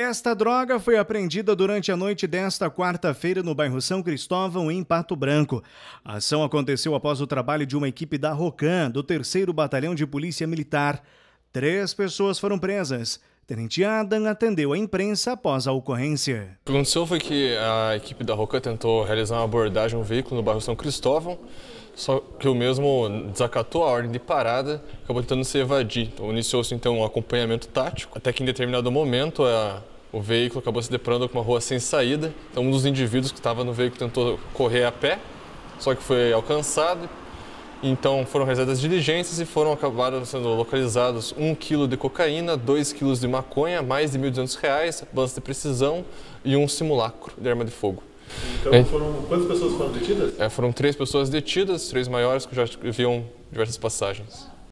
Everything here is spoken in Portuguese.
Esta droga foi apreendida durante a noite desta quarta-feira no bairro São Cristóvão, em Pato Branco. A ação aconteceu após o trabalho de uma equipe da ROCAN, do 3 Batalhão de Polícia Militar. Três pessoas foram presas, Tenente Adam atendeu a imprensa após a ocorrência. O que aconteceu foi que a equipe da ROCA tentou realizar uma abordagem a um veículo no bairro São Cristóvão, só que o mesmo desacatou a ordem de parada, acabou tentando se evadir. Então, Iniciou-se então um acompanhamento tático, até que em determinado momento a, o veículo acabou se deparando com uma rua sem saída. Então, um dos indivíduos que estava no veículo tentou correr a pé, só que foi alcançado então foram realizadas diligências e foram acabaram sendo localizados 1 kg de cocaína, 2 kg de maconha, mais de R$ 1.200, balança de precisão e um simulacro de arma de fogo. Então é. foram quantas pessoas foram detidas? É, foram três pessoas detidas, três maiores que já viam diversas passagens.